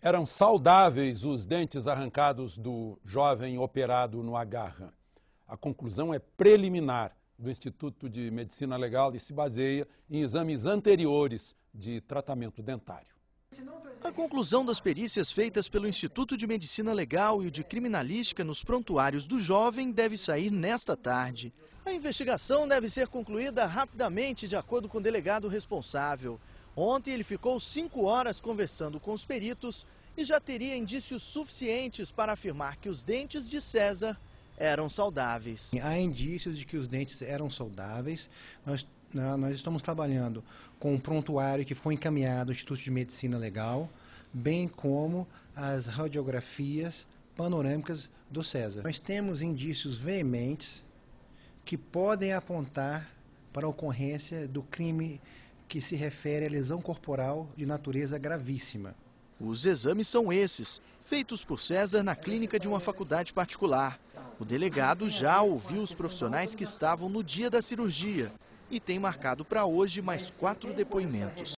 Eram saudáveis os dentes arrancados do jovem operado no Agarra. A conclusão é preliminar do Instituto de Medicina Legal e se baseia em exames anteriores de tratamento dentário. A conclusão das perícias feitas pelo Instituto de Medicina Legal e o de Criminalística nos prontuários do jovem deve sair nesta tarde. A investigação deve ser concluída rapidamente, de acordo com o delegado responsável. Ontem ele ficou cinco horas conversando com os peritos e já teria indícios suficientes para afirmar que os dentes de César eram saudáveis. Há indícios de que os dentes eram saudáveis. Nós, nós estamos trabalhando com um prontuário que foi encaminhado ao Instituto de Medicina Legal, bem como as radiografias panorâmicas do César. Nós temos indícios veementes que podem apontar para a ocorrência do crime que se refere à lesão corporal de natureza gravíssima. Os exames são esses, feitos por César na clínica de uma faculdade particular. O delegado já ouviu os profissionais que estavam no dia da cirurgia e tem marcado para hoje mais quatro depoimentos.